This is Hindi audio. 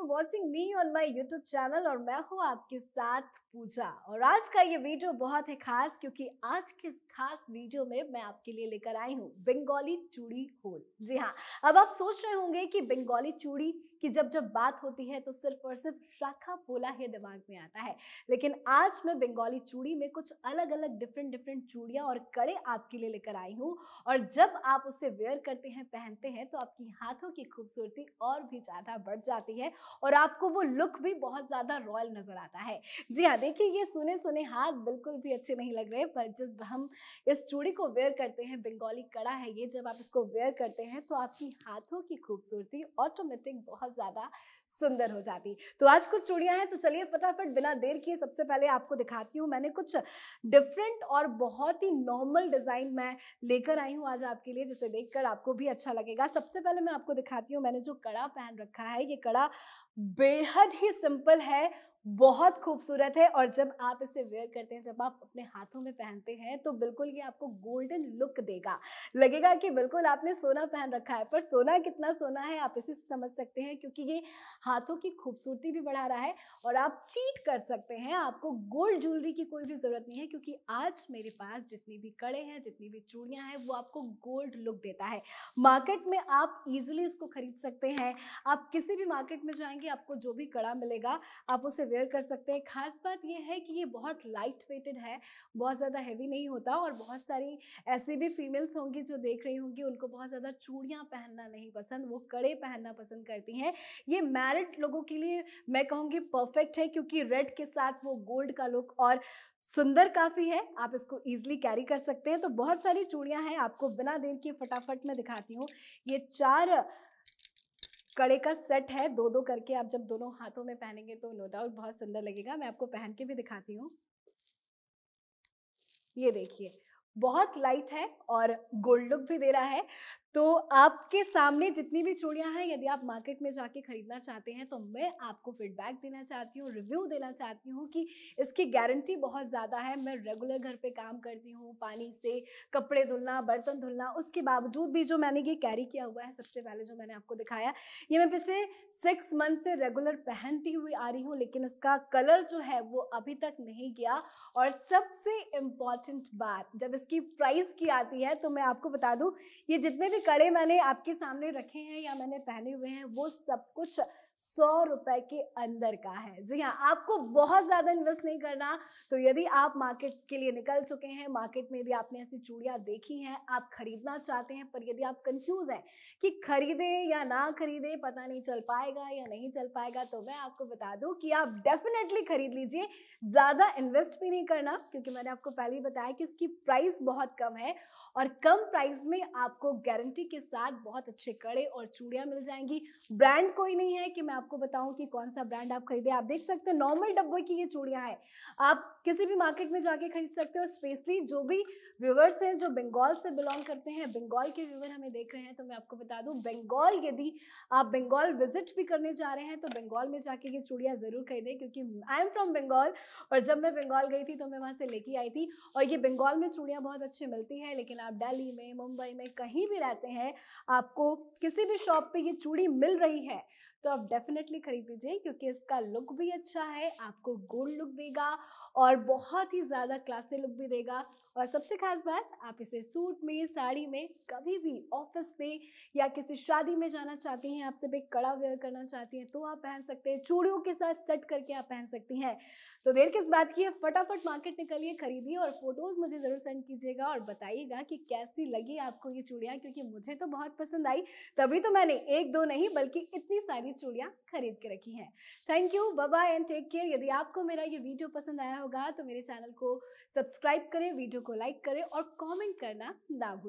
are watching me on my YouTube channel और मैं हूँ आपके साथ पूजा और आज का ये वीडियो बहुत है खास क्योंकि आज के इस खास वीडियो में मैं आपके लिए लेकर आई हूँ बंगाली चूड़ी होल जी हाँ अब आप सोच रहे होंगे कि बंगाली चूड़ी कि जब जब बात होती है तो सिर्फ और सिर्फ शाखा पोला ही दिमाग में आता है लेकिन आज मैं बंगाली चूड़ी में कुछ अलग अलग डिफरेंट डिफरेंट चूड़ियाँ और कड़े आपके लिए लेकर आई हूँ और जब आप उसे वेयर करते हैं पहनते हैं तो आपकी हाथों की खूबसूरती और भी ज़्यादा बढ़ जाती है और आपको वो लुक भी बहुत ज़्यादा रॉयल नज़र आता है जी हाँ देखिए ये सुने सुने हाथ बिल्कुल भी अच्छे नहीं लग रहे पर जब हम इस चूड़ी को वेयर करते हैं बंगाली कड़ा है ये जब आप इसको वेयर करते हैं तो आपकी हाथों की खूबसूरती ऑटोमेटिक बहुत ज़्यादा सुंदर हो जाती तो आज कुछ चूड़ियाँ हैं तो चलिए फटाफट बिना देर किए सबसे पहले आपको दिखाती हूँ मैंने कुछ डिफरेंट और बहुत ही नॉर्मल डिज़ाइन मैं लेकर आई हूँ आज आपके लिए जिसे देखकर आपको भी अच्छा लगेगा सबसे पहले मैं आपको दिखाती हूँ मैंने जो कड़ा पहन रखा है ये कड़ा बेहद ही सिंपल है बहुत खूबसूरत है और जब आप इसे वेयर करते हैं जब आप अपने हाथों में पहनते हैं तो बिल्कुल ये आपको गोल्डन लुक देगा लगेगा कि बिल्कुल आपने सोना पहन रखा है पर सोना कितना सोना है आप इसे समझ सकते हैं क्योंकि ये हाथों की खूबसूरती भी बढ़ा रहा है और आप चीट कर सकते हैं आपको गोल्ड ज्वेलरी की कोई भी ज़रूरत नहीं है क्योंकि आज मेरे पास जितनी भी कड़े हैं जितनी भी चूड़ियाँ हैं वो आपको गोल्ड लुक देता है मार्केट में आप ईजिली इसको खरीद सकते हैं आप किसी भी मार्केट में जाएंगे आपको जो भी कड़ा मिलेगा आप उसे वेयर कर सकते हैं खास बात यह है कि ये बहुत लाइट वेटेड है बहुत ज़्यादा हैवी नहीं होता और बहुत सारी ऐसी भी फीमेल्स होंगी जो देख रही होंगी उनको बहुत ज़्यादा चूड़ियाँ पहनना नहीं पसंद वो कड़े पहनना पसंद करती हैं ये मैरिड लोगों के लिए मैं कहूँगी परफेक्ट है क्योंकि रेड के साथ वो गोल्ड का लुक और सुंदर काफ़ी है आप इसको ईजिली कैरी कर सकते हैं तो बहुत सारी चूड़ियाँ हैं आपको बिना देर के फटाफट मैं दिखाती हूँ ये चार कड़े का सेट है दो दो करके आप जब दोनों हाथों में पहनेंगे तो नो डाउट बहुत सुंदर लगेगा मैं आपको पहन के भी दिखाती हूँ ये देखिए बहुत लाइट है और गोल्ड लुक भी दे रहा है तो आपके सामने जितनी भी चूड़ियाँ हैं यदि आप मार्केट में जाके खरीदना चाहते हैं तो मैं आपको फीडबैक देना चाहती हूँ रिव्यू देना चाहती हूँ कि इसकी गारंटी बहुत ज़्यादा है मैं रेगुलर घर पे काम करती हूँ पानी से कपड़े धुलना बर्तन धुलना उसके बावजूद भी जो मैंने ये कैरी किया हुआ है सबसे पहले जो मैंने आपको दिखाया ये मैं पिछले सिक्स मंथ से रेगुलर पहनती हुई आ रही हूँ लेकिन इसका कलर जो है वो अभी तक नहीं गया और सबसे इम्पॉर्टेंट बात जब इसकी प्राइस की आती है तो मैं आपको बता दूं ये जितने भी कड़े मैंने आपके सामने रखे हैं या मैंने पहने हुए हैं वो सब कुछ सौ रुपए के अंदर का है जी हाँ आपको बहुत ज़्यादा इन्वेस्ट नहीं करना तो यदि आप मार्केट के लिए निकल चुके हैं मार्केट में यदि आपने ऐसी चूड़ियां देखी हैं आप खरीदना चाहते हैं पर यदि आप कंफ्यूज हैं कि खरीदे या ना खरीदे पता नहीं चल पाएगा या नहीं चल पाएगा तो मैं आपको बता दूं कि आप डेफिनेटली खरीद लीजिए ज़्यादा इन्वेस्ट भी नहीं करना क्योंकि मैंने आपको पहले ही बताया कि इसकी प्राइस बहुत कम है और कम प्राइस में आपको गारंटी के साथ बहुत अच्छे कड़े और चूड़ियां मिल जाएंगी ब्रांड कोई नहीं है कि मैं आपको बताऊं कि कौन सा ब्रांड आप खरीदे आप देख सकते हैं नॉर्मल डब्बे की ये चूड़ियां हैं आप किसी भी मार्केट में जाके खरीद सकते हो स्पेशली जो भी व्यूवर्स हैं जो बंगाल से बिलोंग करते हैं बंगाल के व्यूवर हमें देख रहे हैं तो मैं आपको बता दूँ बंगाल यदि आप बंगाल विजिट भी करने जा रहे हैं तो बंगाल में जाके ये चूड़ियाँ ज़रूर खरीदें क्योंकि आई एम फ्रॉम बंगाल और जब मैं बंगाल गई थी तो मैं वहाँ से लेके आई थी और ये बंगाल में चूड़ियाँ बहुत अच्छी मिलती हैं लेकिन आप दिल्ली में मुंबई में कहीं भी रहते हैं आपको किसी भी शॉप पे ये चूड़ी मिल रही है तो आप डेफिनेटली खरीद लीजिए क्योंकि इसका लुक भी अच्छा है आपको गोल्ड लुक देगा और बहुत ही ज़्यादा क्लासी लुक भी देगा और सबसे खास बात आप इसे सूट में साड़ी में कभी भी ऑफिस में या किसी शादी में जाना चाहती हैं आपसे भी कड़ा वेयर करना चाहती हैं तो आप पहन सकते हैं चूड़ियों के साथ सेट करके आप पहन सकती हैं तो देर किस बात की है फटाफट मार्केट निकलिए खरीदिए और फोटोज़ मुझे ज़रूर सेंड कीजिएगा और बताइएगा कि कैसी लगी आपको ये चूड़ियाँ क्योंकि मुझे तो बहुत पसंद आई तभी तो मैंने एक दो नहीं बल्कि इतनी सारी चूड़ियाँ खरीद के रखी हैं थैंक यू बाबा एंड टेक केयर यदि आपको मेरा ये वीडियो पसंद आया होगा तो मेरे चैनल को सब्सक्राइब करें वीडियो को लाइक करें और कॉमेंट करना ना भूलें